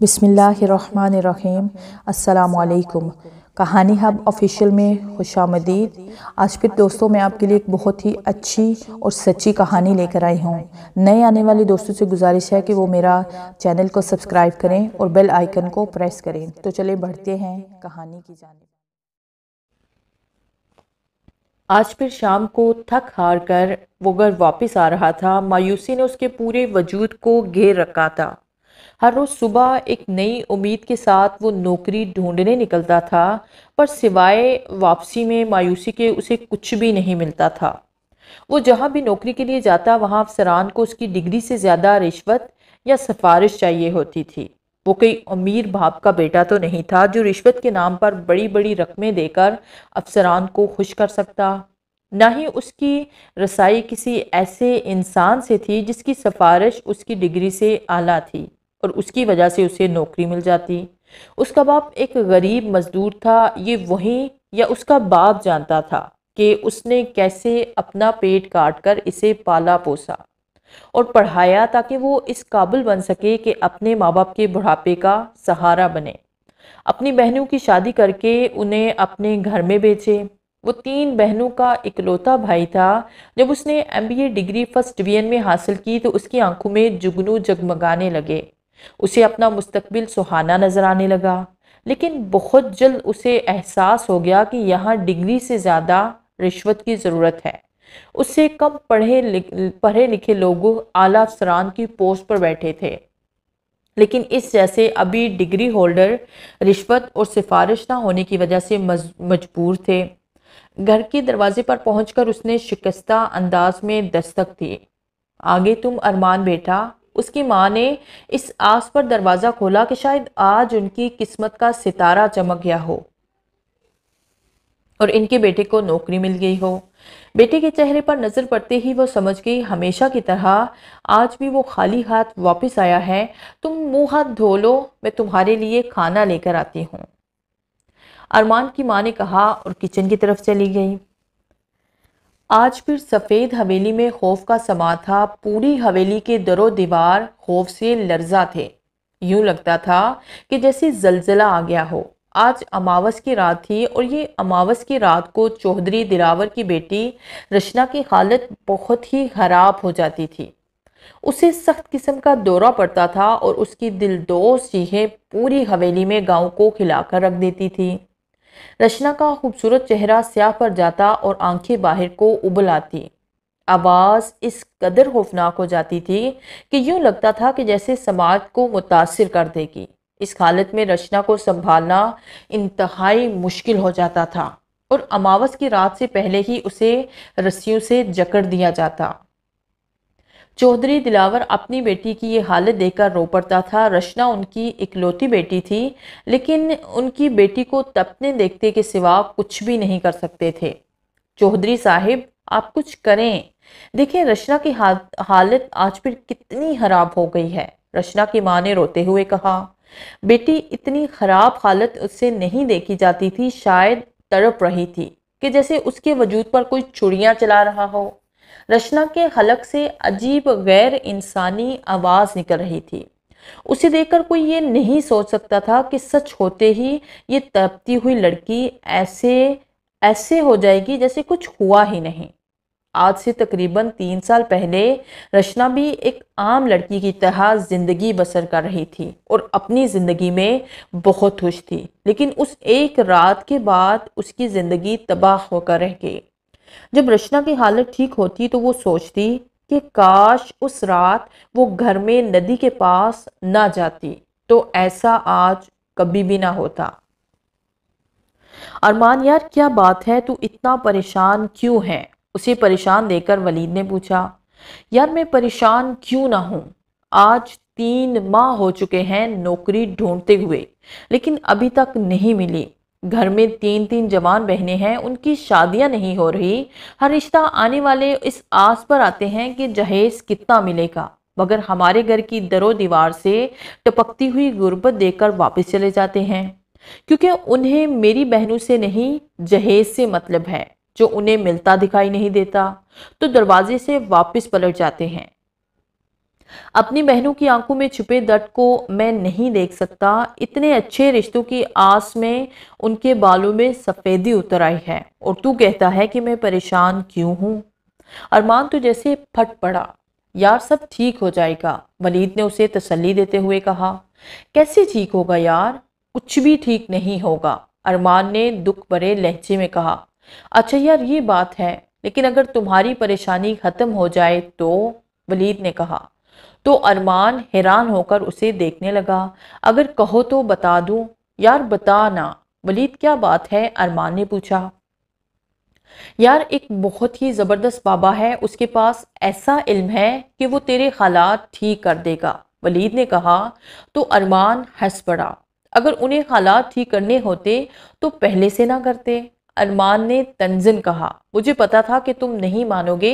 बिसमीम् अल्लाम कहानी hub official में खुश आमदीद आज फिर दोस्तों मैं आपके लिए एक बहुत ही अच्छी और सच्ची कहानी लेकर आई हूँ नए आने वाले दोस्तों से गुजारिश है कि वो मेरा चैनल को सब्सक्राइब करें और बेल आइकन को प्रेस करें तो चले बढ़ते हैं कहानी की जानब आज फिर शाम को थक हार कर वो घर वापस आ रहा था मायूसी ने उसके पूरे वजूद को घेर रखा था हर रोज़ सुबह एक नई उम्मीद के साथ वो नौकरी ढूंढने निकलता था पर सिवाय वापसी में मायूसी के उसे कुछ भी नहीं मिलता था वो जहाँ भी नौकरी के लिए जाता वहाँ अफसरान को उसकी डिग्री से ज़्यादा रिश्वत या सिफारिश चाहिए होती थी वो कोई अमीर भाप का बेटा तो नहीं था जो रिश्वत के नाम पर बड़ी बड़ी रकमें देकर अफसरान को खुश कर सकता ना ही उसकी रसाई किसी ऐसे इंसान से थी जिसकी सिफारिश उसकी डिग्री से आला थी और उसकी वजह से उसे नौकरी मिल जाती उसका बाप एक गरीब मज़दूर था ये वहीं या उसका बाप जानता था कि उसने कैसे अपना पेट काट कर इसे पाला पोसा और पढ़ाया ताकि वो इस काबिल बन सके कि अपने माँ बाप के बुढ़ापे का सहारा बने अपनी बहनों की शादी करके उन्हें अपने घर में बेचे वो तीन बहनों का इकलौता भाई था जब उसने एमबीए डिग्री फर्स्ट डिवीजन में हासिल की तो उसकी आंखों में जुगनू जगमगाने लगे उसे अपना मुस्तबिल सुहाना नज़र आने लगा लेकिन बहुत जल्द उसे एहसास हो गया कि यहाँ डिग्री से ज़्यादा रिश्वत की ज़रूरत है उससे कम पढ़े लिख, पढ़े लिखे लोग आला अफसरान की पोस्ट पर बैठे थे लेकिन इस जैसे अभी डिग्री होल्डर रिश्वत और सिफारिश ना होने की वजह से मजबूर थे घर के दरवाजे पर पहुंचकर उसने शिकस्ता अंदाज में दस्तक दी आगे तुम अरमान बेटा उसकी माँ ने इस आस पर दरवाज़ा खोला कि शायद आज उनकी किस्मत का सितारा चमक गया हो और इनके बेटे को नौकरी मिल गई हो बेटे के चेहरे पर नज़र पड़ते ही वो समझ गई हमेशा की तरह आज भी वो खाली हाथ वापस आया है तुम मुंह हाथ धो लो मैं तुम्हारे लिए खाना लेकर आती हूँ अरमान की माँ ने कहा और किचन की तरफ चली गई आज फिर सफ़ेद हवेली में खौफ का समा था पूरी हवेली के दरो दीवार खौफ से लर्जा थे यूं लगता था कि जैसे जलजला आ गया हो आज अमावस की रात थी और ये अमावस की रात को चौधरी दिलावर की बेटी रचना की हालत बहुत ही ख़राब हो जाती थी उसे सख्त किस्म का दौरा पड़ता था और उसकी दिलदोस चीहें पूरी हवेली में गांव को खिलाकर रख देती थी रचना का खूबसूरत चेहरा स्याह पर जाता और आंखें बाहर को उबल आती आवाज़ इस कदर खौफनाक हो जाती थी कि यूं लगता था कि जैसे समाज को मुतासर कर देगी इस हालत में रचना को संभालना इंतहाई मुश्किल हो जाता था और अमावस की रात से पहले ही उसे रस्सियों से जकड़ दिया जाता चौधरी दिलावर अपनी बेटी की ये हालत देखकर रो पड़ता था रचना उनकी इकलौती बेटी थी लेकिन उनकी बेटी को तपने देखते के सिवा कुछ भी नहीं कर सकते थे चौधरी साहिब आप कुछ करें देखिए रचना की हालत आज फिर कितनी खराब हो गई है रचना की माँ ने रोते हुए कहा बेटी इतनी खराब हालत उससे नहीं देखी जाती थी शायद तड़प रही थी कि जैसे उसके वजूद पर कोई चुड़ियाँ चला रहा हो रचना के हलक से अजीब गैर इंसानी आवाज़ निकल रही थी उसे देखकर कोई ये नहीं सोच सकता था कि सच होते ही ये तड़पती हुई लड़की ऐसे ऐसे हो जाएगी जैसे कुछ हुआ ही नहीं आज से तकरीबन तीन साल पहले रचना भी एक आम लड़की की तरह ज़िंदगी बसर कर रही थी और अपनी ज़िंदगी में बहुत खुश थी लेकिन उस एक रात के बाद उसकी ज़िंदगी तबाह होकर रह गई जब रचना की हालत ठीक होती तो वो सोचती कि काश उस रात वो घर में नदी के पास ना जाती तो ऐसा आज कभी भी ना होता अरमान यार क्या बात है तू इतना परेशान क्यों है उसे परेशान देकर वलीद ने पूछा यार मैं परेशान क्यों ना हूं आज तीन माह हो चुके हैं नौकरी ढूंढते हुए लेकिन अभी तक नहीं मिली घर में तीन तीन जवान बहनें हैं उनकी शादियां नहीं हो रही हर रिश्ता आने वाले इस आस पर आते हैं कि जहेज कितना मिलेगा मगर हमारे घर की दरो दीवार से टपकती हुई गुर्बत देकर वापस चले जाते हैं क्योंकि उन्हें मेरी बहनों से नहीं जहेज से मतलब है जो उन्हें मिलता दिखाई नहीं देता तो दरवाजे से वापस पलट जाते हैं अपनी बहनों की आंखों में छुपे दर्द को मैं नहीं देख सकता इतने अच्छे रिश्तों की आस में उनके बालों में सफ़ेदी उतर आई है और तू कहता है कि मैं परेशान क्यों हूं अरमान तो जैसे फट पड़ा यार सब ठीक हो जाएगा वलीद ने उसे तसल्ली देते हुए कहा कैसे ठीक होगा यार कुछ भी ठीक नहीं होगा अरमान ने दुख भरे लहजे में कहा अच्छा यार ये बात है लेकिन अगर तुम्हारी परेशानी ख़त्म हो जाए तो वलीद ने कहा तो अरमान हैरान होकर उसे देखने लगा अगर कहो तो बता दूं यार बता ना वलीद क्या बात है अरमान ने पूछा यार एक बहुत ही ज़बरदस्त बाबा है उसके पास ऐसा इल्म है कि वो तेरे हालात ठीक कर देगा वलीद ने कहा तो अरमान हंस पड़ा अगर उन्हें हालात ठीक करने होते तो पहले से ना करते अरमान ने तंजन कहा मुझे पता था कि तुम नहीं मानोगे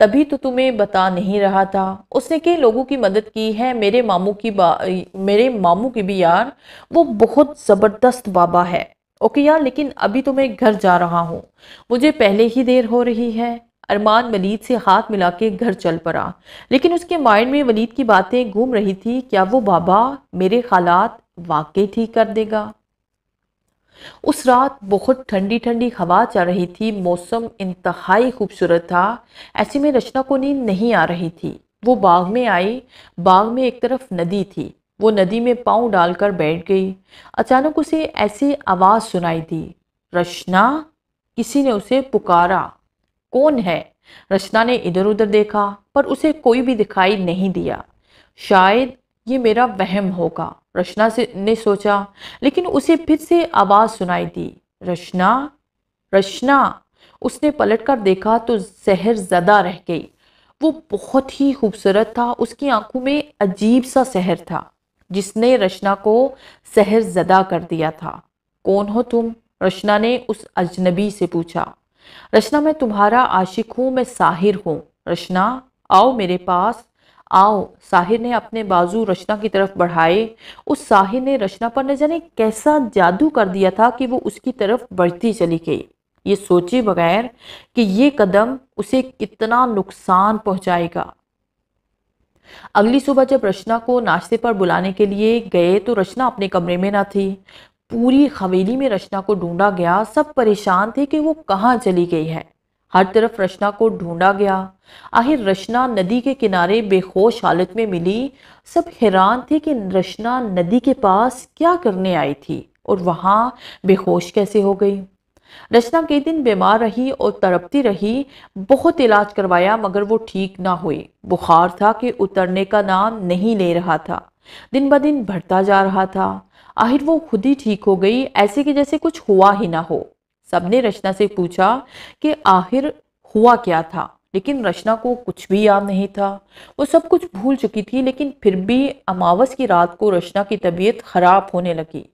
तभी तो तुम्हें बता नहीं रहा था उसने कई लोगों की मदद की है मेरे मामू की बा मेरे मामू की भी यार वो बहुत ज़बरदस्त बाबा है ओके यार लेकिन अभी तो मैं घर जा रहा हूँ मुझे पहले ही देर हो रही है अरमान वलीद से हाथ मिला के घर चल पड़ा लेकिन उसके माइंड में वलीद की बातें घूम रही थी क्या वो बाबा मेरे हालात वाकई ठीक कर देगा उस रात बहुत ठंडी ठंडी हवा चल रही थी मौसम इंतहाई खूबसूरत था ऐसे में रचना को नींद नहीं आ रही थी वो बाग में आई बाग में एक तरफ नदी थी वो नदी में पाँव डालकर बैठ गई अचानक उसे ऐसी आवाज़ सुनाई दी रचना किसी ने उसे पुकारा कौन है रचना ने इधर उधर देखा पर उसे कोई भी दिखाई नहीं दिया शायद ये मेरा वहम होगा रचना से ने सोचा लेकिन उसे फिर से आवाज़ सुनाई दी रचना रचना उसने पलट कर देखा तो जहर ज़दा रह गई वो बहुत ही खूबसूरत था उसकी आंखों में अजीब सा शहर था जिसने रचना को शहर ज़दा कर दिया था कौन हो तुम रचना ने उस अजनबी से पूछा रचना मैं तुम्हारा आशिक हूँ मैं साहिर हूँ रचना आओ मेरे पास आओ साहिर ने अपने बाजू रचना की तरफ बढ़ाए उस साहिर ने रचना पर न जाने कैसा जादू कर दिया था कि वो उसकी तरफ बढ़ती चली गई ये सोचे बगैर कि ये कदम उसे कितना नुकसान पहुंचाएगा अगली सुबह जब रचना को नाश्ते पर बुलाने के लिए गए तो रचना अपने कमरे में ना थी पूरी हवेली में रचना को ढूंढा गया सब परेशान थे कि वो कहाँ चली गई है हर तरफ रचना को ढूंढा गया आखिर रचना नदी के किनारे बेहोश हालत में मिली सब हैरान थे कि रचना नदी के पास क्या करने आई थी और वहाँ बेहोश कैसे हो गई रचना कई दिन बीमार रही और तड़पती रही बहुत इलाज करवाया मगर वो ठीक ना हुई बुखार था कि उतरने का नाम नहीं ले रहा था दिन ब दिन बढ़ता जा रहा था आखिर वो खुद ही ठीक हो गई ऐसे कि जैसे कुछ हुआ ही ना हो सबने रचना से पूछा कि आखिर हुआ क्या था लेकिन रचना को कुछ भी याद नहीं था वो सब कुछ भूल चुकी थी लेकिन फिर भी अमावस की रात को रचना की तबीयत खराब होने लगी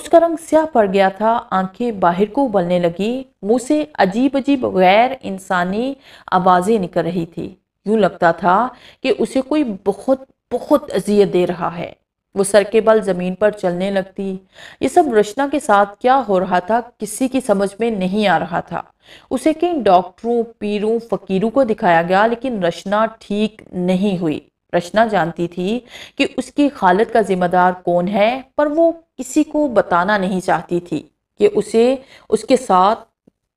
उसका रंग स्याह पड़ गया था आंखें बाहर को उबलने लगी मुंह से अजीब अजीब गैर इंसानी आवाज़ें निकल रही थी यूं लगता था कि उसे कोई बहुत बहुत अजियत दे रहा है वो सर के बल ज़मीन पर चलने लगती ये सब रचना के साथ क्या हो रहा था किसी की समझ में नहीं आ रहा था उसे कई डॉक्टरों पीरों फकीरों को दिखाया गया लेकिन रचना ठीक नहीं हुई रचना जानती थी कि उसकी खालत का जिम्मेदार कौन है पर वो किसी को बताना नहीं चाहती थी कि उसे उसके साथ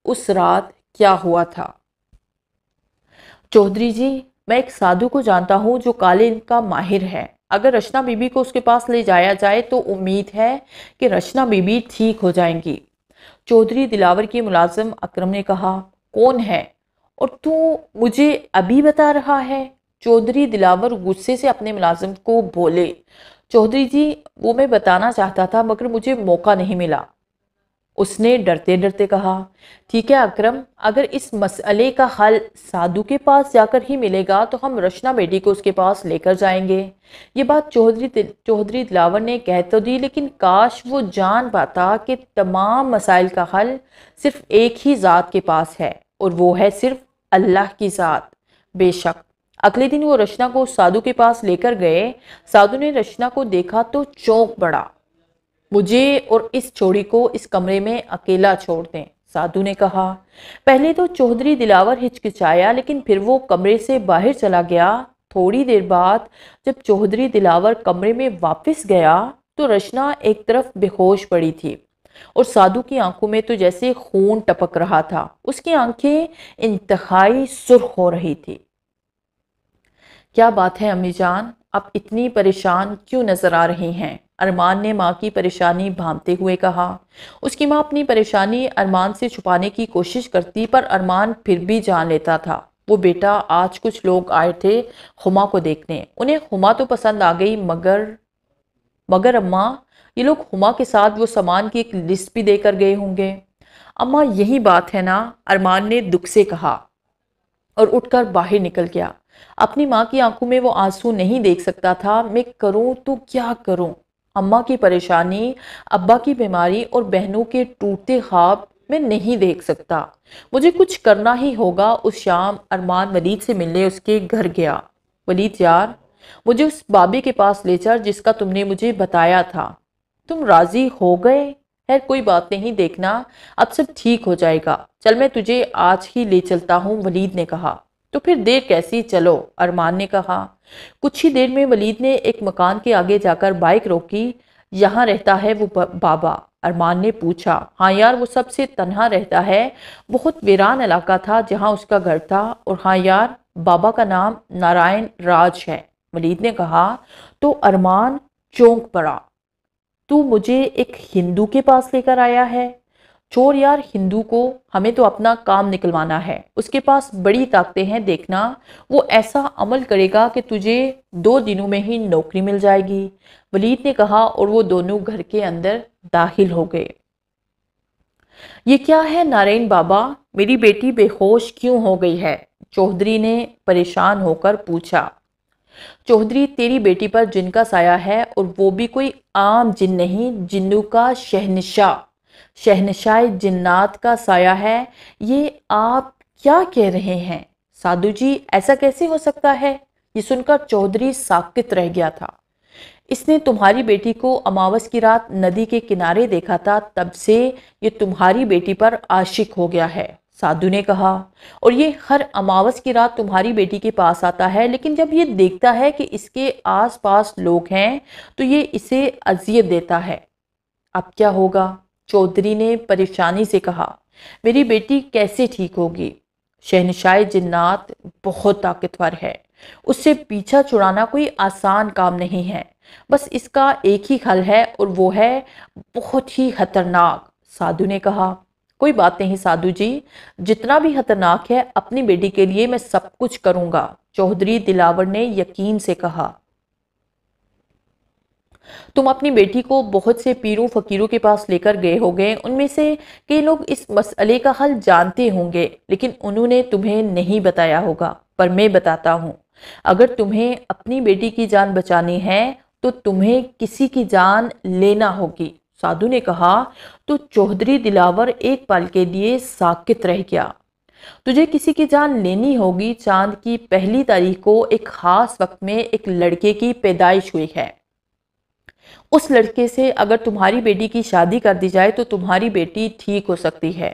उस रात क्या हुआ था चौधरी जी मैं एक साधु को जानता हूँ जो काले का माहिर है अगर रचना बीबी को उसके पास ले जाया जाए तो उम्मीद है कि रचना बीबी ठीक हो जाएंगी चौधरी दिलावर के मुलाजिम अक्रम ने कहा कौन है और तू मुझे अभी बता रहा है चौधरी दिलावर गुस्से से अपने मुलाजिम को बोले चौधरी जी वो मैं बताना चाहता था मगर मुझे मौका नहीं मिला उसने डरते डरते कहा ठीक है अक्रम अगर इस मसले का हल साधु के पास जाकर ही मिलेगा तो हम रचना बेटी को उसके पास लेकर जाएंगे ये बात चौधरी चौधरी दिलावर ने कह तो दी लेकिन काश वो जान पाता कि तमाम मसाइल का हल सिर्फ एक ही ज़ात के पास है और वो है सिर्फ अल्लाह की ज़ात बेशक अगले दिन वो रचना को साधु के पास लेकर गए साधु ने रचना को देखा तो चौंक पड़ा मुझे और इस चोरी को इस कमरे में अकेला छोड़ दें साधु ने कहा पहले तो चौधरी दिलावर हिचकिचाया लेकिन फिर वो कमरे से बाहर चला गया थोड़ी देर बाद जब चौधरी दिलावर कमरे में वापस गया तो रचना एक तरफ बेहोश पड़ी थी और साधु की आंखों में तो जैसे खून टपक रहा था उसकी आंखें इंतहाई सुर्ख हो रही थी क्या बात है अम्मी जान आप इतनी परेशान क्यों नजर आ रही हैं अरमान ने माँ की परेशानी भांपते हुए कहा उसकी माँ अपनी परेशानी अरमान से छुपाने की कोशिश करती पर अरमान फिर भी जान लेता था वो बेटा आज कुछ लोग आए थे हुमा को देखने उन्हें हुमा तो पसंद आ गई मगर मगर अम्मा ये लोग हुमा के साथ वो सामान की एक लिस्ट भी देकर गए होंगे अम्मा यही बात है ना अरमान ने दुख से कहा और उठकर बाहर निकल गया अपनी माँ की आंखों में वो आंसू नहीं देख सकता था मैं करूँ तो क्या करूँ अम्मा की परेशानी अब्बा की बीमारी और बहनों के टूटते ख्वाब मैं नहीं देख सकता मुझे कुछ करना ही होगा उस शाम अरमान वलीद से मिलने उसके घर गया वलीद यार मुझे उस बाबी के पास ले चल जिसका तुमने मुझे बताया था तुम राज़ी हो गए खैर कोई बात नहीं देखना अब सब ठीक हो जाएगा चल मैं तुझे आज ही ले चलता हूँ वलीद ने कहा तो फिर देर कैसी चलो अरमान ने कहा कुछ ही देर में वलीद ने एक मकान के आगे जाकर बाइक रोकी यहाँ रहता है वो बाबा अरमान ने पूछा हाँ यार वो सबसे तनहा रहता है बहुत वीरान इलाका था जहाँ उसका घर था और हाँ यार बाबा का नाम नारायण राज है वलीद ने कहा तो अरमान चौंक पड़ा तू मुझे एक हिंदू के पास लेकर आया है चोर यार हिंदू को हमें तो अपना काम निकलवाना है उसके पास बड़ी ताकतें हैं देखना वो ऐसा अमल करेगा कि तुझे दो दिनों में ही नौकरी मिल जाएगी वलीद ने कहा और वो दोनों घर के अंदर दाखिल हो गए ये क्या है नारायण बाबा मेरी बेटी बेहोश क्यों हो गई है चौधरी ने परेशान होकर पूछा चौधरी तेरी बेटी पर जिनका साया है और वो भी कोई आम जिन नहीं जिन्नू का शहनशाह शहनशाह जिन्नात का साया है ये आप क्या कह रहे हैं साधु जी ऐसा कैसे हो सकता है ये सुनकर चौधरी साकित रह गया था इसने तुम्हारी बेटी को अमावस की रात नदी के किनारे देखा था तब से ये तुम्हारी बेटी पर आशिक हो गया है साधु ने कहा और ये हर अमावस की रात तुम्हारी बेटी के पास आता है लेकिन जब ये देखता है कि इसके आसपास लोग हैं तो ये इसे अजियत देता है अब क्या होगा चौधरी ने परेशानी से कहा मेरी बेटी कैसे ठीक होगी शहनशाह जिन्नात बहुत ताकतवर है उससे पीछा छुड़ाना कोई आसान काम नहीं है बस इसका एक ही हल है और वो है बहुत ही खतरनाक साधु ने कहा कोई बात नहीं साधु जी जितना भी खतरनाक है अपनी बेटी के लिए मैं सब कुछ करूँगा चौधरी दिलावर ने यकीन से कहा तुम अपनी बेटी को बहुत से पीरों फकीरों के पास लेकर गए हो गए उनमें से कई लोग इस मसले का हल जानते होंगे लेकिन उन्होंने तुम्हें नहीं बताया होगा पर मैं बताता हूँ अगर तुम्हें अपनी बेटी की जान बचानी है तो तुम्हें किसी की जान लेना होगी साधु ने कहा तो चौधरी दिलावर एक पल के लिए साकित रह गया तुझे किसी की जान लेनी होगी चांद की पहली तारीख को एक खास वक्त में एक लड़के की पैदाइश हुई है उस लड़के से अगर तुम्हारी बेटी की शादी कर दी जाए तो तुम्हारी बेटी ठीक हो सकती है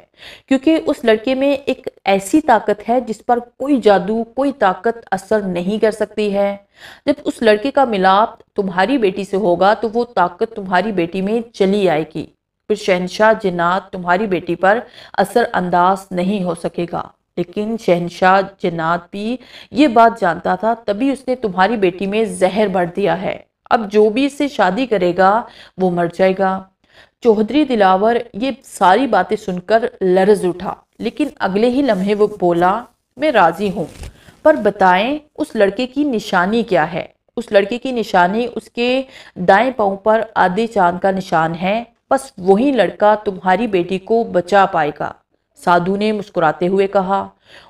क्योंकि उस लड़के में एक ऐसी ताकत है जिस पर कोई जादू कोई ताकत असर नहीं कर सकती है जब उस लड़के का मिलाप तुम्हारी बेटी से होगा तो वो ताकत तुम्हारी बेटी में चली आएगी फिर शहनशाह जिन्नात तुम्हारी बेटी पर असर अंदाज नहीं हो सकेगा लेकिन शहनशाह जिन्नात भी ये बात जानता था तभी उसने तुम्हारी बेटी में जहर भर दिया है अब जो भी इससे शादी करेगा वो मर जाएगा चौधरी दिलावर ये सारी बातें सुनकर लरज उठा लेकिन अगले ही लम्हे वो बोला मैं राज़ी हूँ पर बताएं उस लड़के की निशानी क्या है उस लड़के की निशानी उसके दाएं पाँव पर आधे चांद का निशान है बस वही लड़का तुम्हारी बेटी को बचा पाएगा साधु ने मुस्कुराते हुए कहा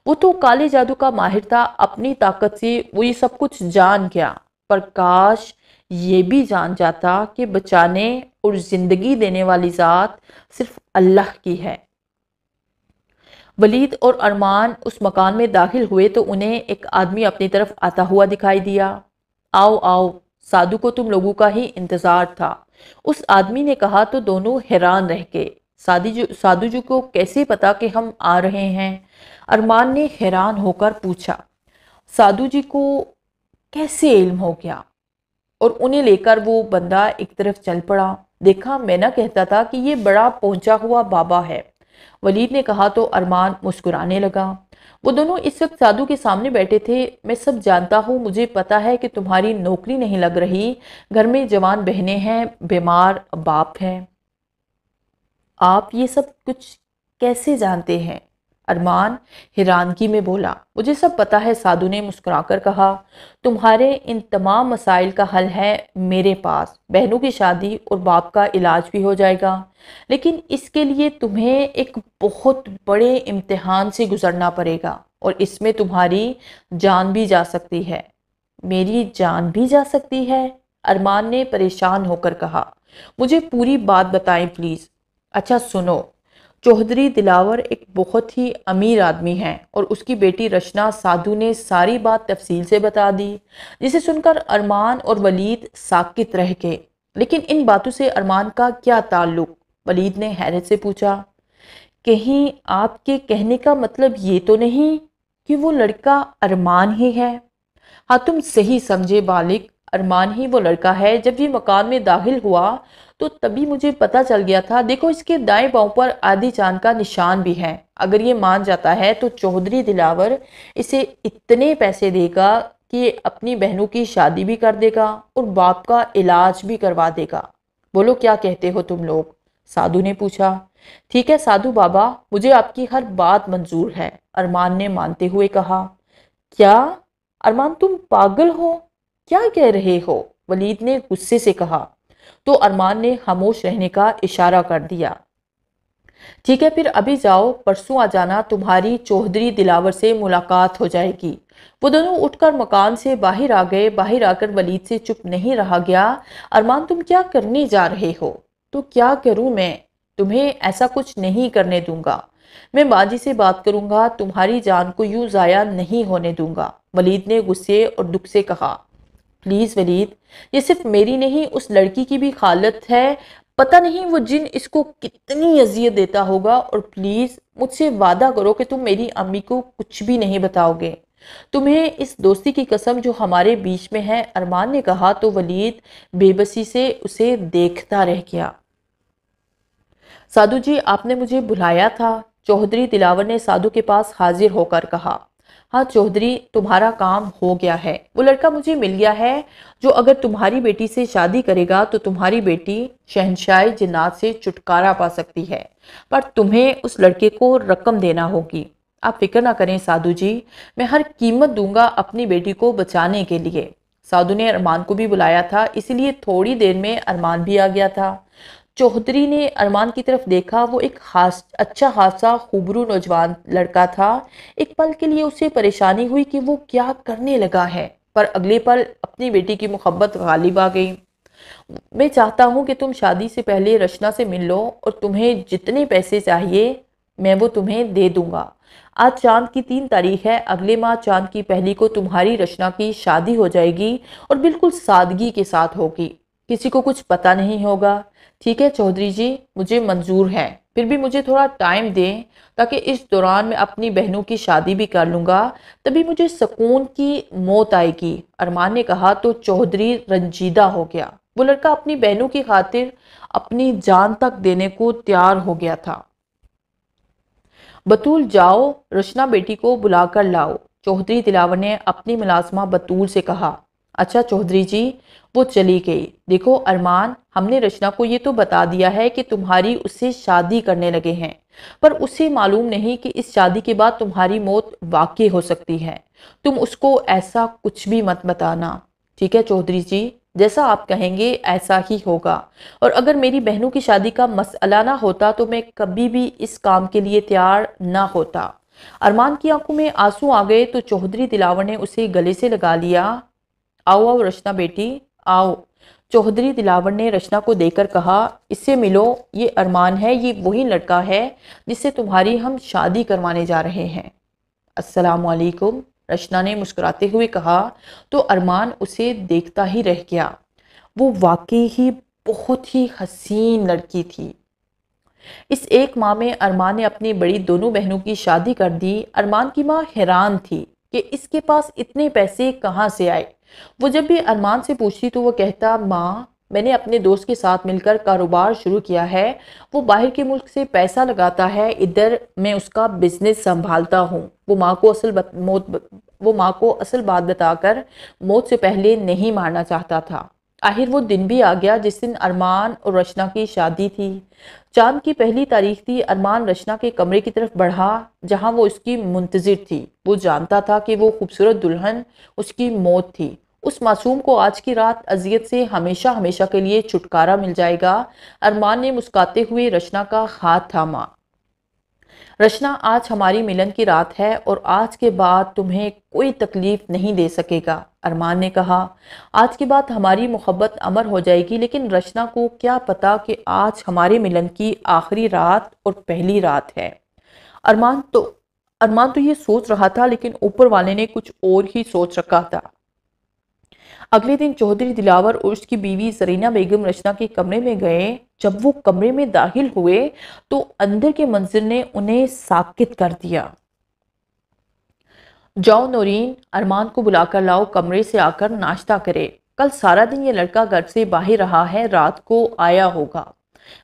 वो तो काले जादू का माहिर था अपनी ताकत से वो ये सब कुछ जान गया पर काश ये भी जान जाता कि बचाने और ज़िंदगी देने वाली ज़ात सिर्फ अल्लाह की है वलीद और अरमान उस मकान में दाखिल हुए तो उन्हें एक आदमी अपनी तरफ आता हुआ दिखाई दिया आओ आओ साधु को तुम लोगों का ही इंतज़ार था उस आदमी ने कहा तो दोनों हैरान रह गए साधी जो साधु जी को कैसे पता कि हम आ रहे हैं अरमान ने हैरान होकर पूछा साधु जी को कैसे इल्म हो गया और उन्हें लेकर वो बंदा एक तरफ चल पड़ा देखा मैं ना कहता था कि ये बड़ा पहुंचा हुआ बाबा है वलीद ने कहा तो अरमान मुस्कुराने लगा वो दोनों इस वक्त साधु के सामने बैठे थे मैं सब जानता हूँ मुझे पता है कि तुम्हारी नौकरी नहीं लग रही घर में जवान बहनें हैं बीमार बाप हैं आप ये सब कुछ कैसे जानते हैं अरमान हैरानगी में बोला मुझे सब पता है साधु ने मुस्कुराकर कहा तुम्हारे इन तमाम मसाइल का हल है मेरे पास बहनों की शादी और बाप का इलाज भी हो जाएगा लेकिन इसके लिए तुम्हें एक बहुत बड़े इम्तहान से गुजरना पड़ेगा और इसमें तुम्हारी जान भी जा सकती है मेरी जान भी जा सकती है अरमान ने परेशान होकर कहा मुझे पूरी बात बताएं प्लीज़ अच्छा सुनो चौधरी दिलावर एक बहुत ही अमीर आदमी है और उसकी बेटी रचना साधु ने सारी बात तफसील से बता दी जिसे सुनकर अरमान और वलीद साकित रह गए लेकिन इन बातों से अरमान का क्या ताल्लुक वलीद ने हैरत से पूछा कहीं आपके कहने का मतलब ये तो नहीं कि वो लड़का अरमान ही है हाँ तुम सही समझे बालिक अरमान ही वो लड़का है जब ये मकान में दाखिल हुआ तो तभी मुझे पता चल गया था देखो इसके दाएं पाँव पर आदि चांद का निशान भी है अगर ये मान जाता है तो चौधरी दिलावर इसे इतने पैसे देगा कि अपनी बहनों की शादी भी कर देगा और बाप का इलाज भी करवा देगा बोलो क्या कहते हो तुम लोग साधु ने पूछा ठीक है साधु बाबा मुझे आपकी हर बात मंजूर है अरमान ने मानते हुए कहा क्या अरमान तुम पागल हो क्या कह रहे हो वलीद ने गुस्से से कहा तो अरमान ने खामोश रहने का इशारा कर दिया ठीक है फिर अभी जाओ परसों आ जाना तुम्हारी चौधरी दिलावर से मुलाकात हो जाएगी वो दोनों उठकर मकान से बाहर आ गए बाहर आकर वलीद से चुप नहीं रहा गया अरमान तुम क्या करने जा रहे हो तो क्या करूं मैं तुम्हें ऐसा कुछ नहीं करने दूंगा मैं बाजी से बात करूंगा तुम्हारी जान को यूं ज़ाया नहीं होने दूंगा वलीद ने गुस्से और दुख से कहा प्लीज़ वलीद ये सिर्फ मेरी नहीं उस लड़की की भी हालत है पता नहीं वो जिन इसको कितनी अजियत देता होगा और प्लीज़ मुझसे वादा करो कि तुम मेरी अम्मी को कुछ भी नहीं बताओगे तुम्हें इस दोस्ती की कसम जो हमारे बीच में है अरमान ने कहा तो वलीद बेबसी से उसे देखता रह गया साधु जी आपने मुझे बुलाया था चौधरी दिलावर ने साधु के पास हाजिर होकर कहा हाँ चौधरी तुम्हारा काम हो गया है वो लड़का मुझे मिल गया है जो अगर तुम्हारी बेटी से शादी करेगा तो तुम्हारी बेटी शहनशाह जिन्नात से छुटकारा पा सकती है पर तुम्हें उस लड़के को रकम देना होगी आप फिक्र ना करें साधु जी मैं हर कीमत दूंगा अपनी बेटी को बचाने के लिए साधु ने अरमान को भी बुलाया था इसलिए थोड़ी देर में अरमान भी आ गया था चौधरी ने अरमान की तरफ देखा वो एक हास अच्छा हादसा खूबरू नौजवान लड़का था एक पल के लिए उसे परेशानी हुई कि वो क्या करने लगा है पर अगले पल अपनी बेटी की मोहब्बत गालिब आ गई मैं चाहता हूँ कि तुम शादी से पहले रचना से मिल लो और तुम्हें जितने पैसे चाहिए मैं वो तुम्हें दे दूँगा आज चांद की तीन तारीख है अगले माह चांद की पहली को तुम्हारी रचना की शादी हो जाएगी और बिल्कुल सादगी के साथ होगी किसी को कुछ पता नहीं होगा ठीक है चौधरी जी मुझे मंजूर है फिर भी मुझे थोड़ा टाइम दें ताकि इस दौरान मैं अपनी बहनों की शादी भी कर लूँगा तभी मुझे सुकून की मौत आएगी अरमान ने कहा तो चौधरी रंजीदा हो गया वो लड़का अपनी बहनों की खातिर अपनी जान तक देने को तैयार हो गया था बतूल जाओ रचना बेटी को बुलाकर लाओ चौधरी दिलावर ने अपनी मुलाजमा बतूल से कहा अच्छा चौधरी जी वो चली गई देखो अरमान हमने रचना को ये तो बता दिया है कि तुम्हारी उससे शादी करने लगे हैं पर उसे मालूम नहीं कि इस शादी के बाद तुम्हारी मौत वाकई हो सकती है तुम उसको ऐसा कुछ भी मत बताना ठीक है चौधरी जी जैसा आप कहेंगे ऐसा ही होगा और अगर मेरी बहनों की शादी का मसला ना होता तो मैं कभी भी इस काम के लिए तैयार ना होता अरमान की आंखों में आंसू आ गए तो चौधरी दिलावर ने उसे गले से लगा लिया आओ आओ रचना बेटी आओ चौधरी दिलावर ने रचना को देकर कहा इससे मिलो ये अरमान है ये वही लड़का है जिससे तुम्हारी हम शादी करवाने जा रहे हैं असलकुम रचना ने मुस्कुराते हुए कहा तो अरमान उसे देखता ही रह गया वो वाकई ही बहुत ही हसीन लड़की थी इस एक माह में अरमान ने अपनी बड़ी दोनों बहनों की शादी कर दी अरमान की माँ हैरान थी कि इसके पास इतने पैसे कहाँ से आए वो जब भी अरमान से पूछती तो वो कहता माँ मैंने अपने दोस्त के साथ मिलकर कारोबार शुरू किया है वो बाहर के मुल्क से पैसा लगाता है इधर मैं उसका बिजनेस संभालता हूँ वो माँ को असल बत, मौत वो माँ को असल बात बताकर मौत से पहले नहीं मारना चाहता था आखिर वो दिन भी आ गया जिस दिन अरमान और रचना की शादी थी चांद की पहली तारीख थी अरमान रचना के कमरे की तरफ बढ़ा जहाँ वो उसकी मुंतजर थी वो जानता था कि वो खूबसूरत दुल्हन उसकी मौत थी उस मासूम को आज की रात अजियत से हमेशा हमेशा के लिए छुटकारा मिल जाएगा अरमान ने मुस्काते हुए रचना का हाथ थामा रचना आज हमारी मिलन की रात है और आज के बाद तुम्हें कोई तकलीफ नहीं दे सकेगा अरमान ने कहा आज के बाद हमारी मोहब्बत अमर हो जाएगी लेकिन रचना को क्या पता कि आज हमारे मिलन की आखिरी रात और पहली रात है अरमान तो अरमान तो ये सोच रहा था लेकिन ऊपर वाले ने कुछ और ही सोच रखा था अगले दिन चौधरी दिलावर और उसकी बीवी सरीना बेगम रचना के कमरे में गए जब वो कमरे में दाखिल हुए तो अंदर के मंजिल ने उन्हें साकित कर दिया जाओ नौरीन अरमान को बुलाकर लाओ कमरे से आकर नाश्ता करे कल सारा दिन ये लड़का घर से बाहर रहा है रात को आया होगा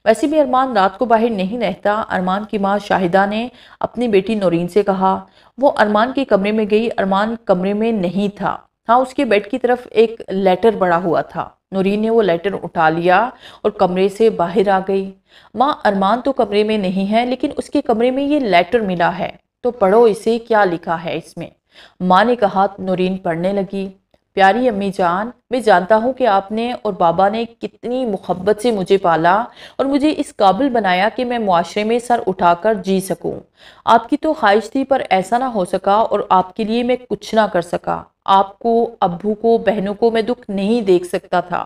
वैसे भी अरमान रात को बाहर नहीं रहता अरमान की माँ शाहिदा ने अपनी बेटी नौरीन से कहा वो अरमान के कमरे में गई अरमान कमरे में नहीं था हाँ उसके बेड की तरफ एक लेटर बड़ा हुआ था नूरीन ने वो लेटर उठा लिया और कमरे से बाहर आ गई माँ अरमान तो कमरे में नहीं है लेकिन उसके कमरे में ये लेटर मिला है तो पढ़ो इसे क्या लिखा है इसमें माँ ने कहा नूरीन पढ़ने लगी प्यारी अम्मी जान मैं जानता हूँ कि आपने और बाबा ने कितनी मुहब्बत से मुझे पाला और मुझे इस काबिल बनाया कि मैं मुआरे में सर उठाकर जी सकूँ आपकी तो ख्वाहिश थी पर ऐसा ना हो सका और आपके लिए मैं कुछ ना कर सका आपको अबू को बहनों को मैं दुख नहीं देख सकता था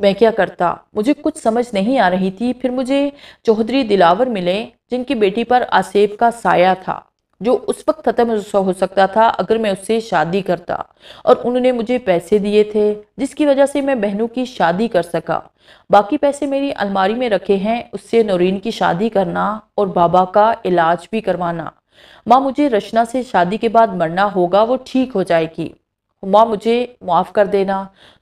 मैं क्या करता मुझे कुछ समझ नहीं आ रही थी फिर मुझे चौधरी दिलावर मिले जिनकी बेटी पर आसेब का साया था जो उस वक्त ख़त्म हो सकता था अगर मैं उससे शादी करता और उन्होंने मुझे पैसे दिए थे जिसकी वजह से मैं बहनों की शादी कर सका बाकी पैसे मेरी अलमारी में रखे हैं उससे नौरीन की शादी करना और बाबा का इलाज भी करवाना माँ मुझे रचना से शादी के बाद मरना होगा वो ठीक हो जाएगी हुमा मुझे माफ़ कर देना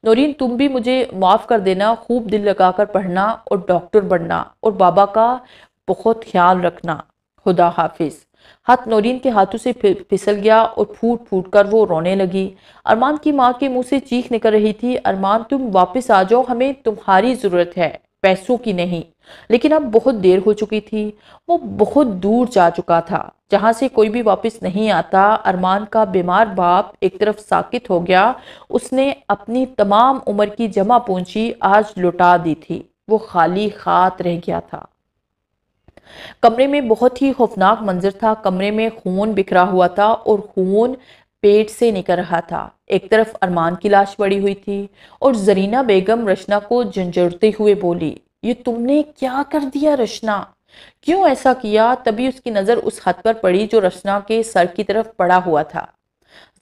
नौरीन तुम भी मुझे माफ़ कर देना खूब दिल लगा कर पढ़ना और डॉक्टर बनना और बाबा का बहुत ख्याल रखना खुदा हाफिज हाथ नौरीन के हाथों से फिसल गया और फूट फूट कर वो रोने लगी अरमान की माँ के मुंह से चीख निकल रही थी अरमान तुम वापस आ जाओ हमें तुम्हारी ज़रूरत है पैसों की नहीं लेकिन अब बहुत देर हो चुकी थी वो बहुत दूर जा चुका था जहाँ से कोई भी वापस नहीं आता अरमान का बीमार बाप एक तरफ साकित हो गया उसने अपनी तमाम उम्र की जमा पूंजी आज लुटा दी थी वो खाली खात रह गया था कमरे में बहुत ही खौफनाक मंजर था कमरे में खून बिखरा हुआ था और खून पेट से निकल रहा था एक तरफ अरमान की लाश पड़ी हुई थी और जरीना बेगम रचना को झंझरते हुए बोली ये तुमने क्या कर दिया रचना क्यों ऐसा किया तभी उसकी नज़र उस खत पर पड़ी जो रचना के सर की तरफ पड़ा हुआ था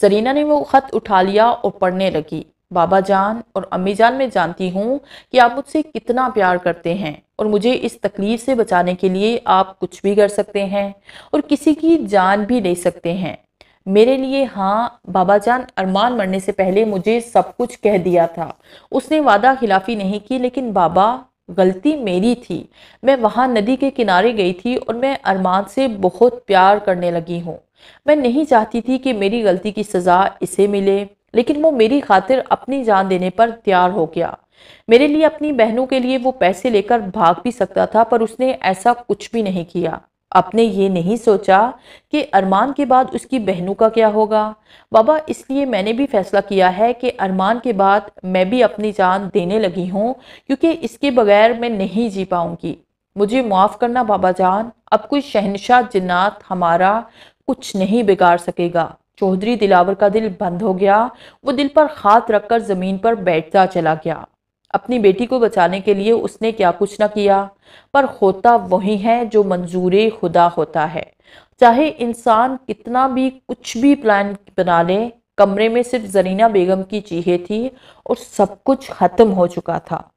जरीना ने वो खत उठा लिया और पढ़ने लगी बाबा जान और अम्मी जान मैं जानती हूँ कि आप मुझसे कितना प्यार करते हैं और मुझे इस तकलीफ से बचाने के लिए आप कुछ भी कर सकते हैं और किसी की जान भी ले सकते हैं मेरे लिए हाँ बाबा जान अरमान मरने से पहले मुझे सब कुछ कह दिया था उसने वादा खिलाफी नहीं की लेकिन बाबा गलती मेरी थी मैं वहाँ नदी के किनारे गई थी और मैं अरमान से बहुत प्यार करने लगी हूँ मैं नहीं चाहती थी कि मेरी गलती की सज़ा इसे मिले लेकिन वो मेरी खातिर अपनी जान देने पर तैयार हो गया मेरे लिए अपनी बहनों के लिए वो पैसे लेकर भाग भी सकता था पर उसने ऐसा कुछ भी नहीं किया आपने ये नहीं सोचा कि अरमान के बाद उसकी बहनों का क्या होगा बाबा इसलिए मैंने भी फैसला किया है कि अरमान के बाद मैं भी अपनी जान देने लगी हूँ क्योंकि इसके बगैर मैं नहीं जी पाऊँगी मुझे माफ़ करना बाबा जान अब कोई शहनशाह जन्नात हमारा कुछ नहीं बिगाड़ सकेगा चौधरी दिलावर का दिल बंद हो गया वो दिल पर हाथ रखकर ज़मीन पर बैठता चला गया अपनी बेटी को बचाने के लिए उसने क्या कुछ ना किया पर होता वही है जो मंजूर खुदा होता है चाहे इंसान कितना भी कुछ भी प्लान बना ले कमरे में सिर्फ जरीना बेगम की चीहे थी और सब कुछ ख़त्म हो चुका था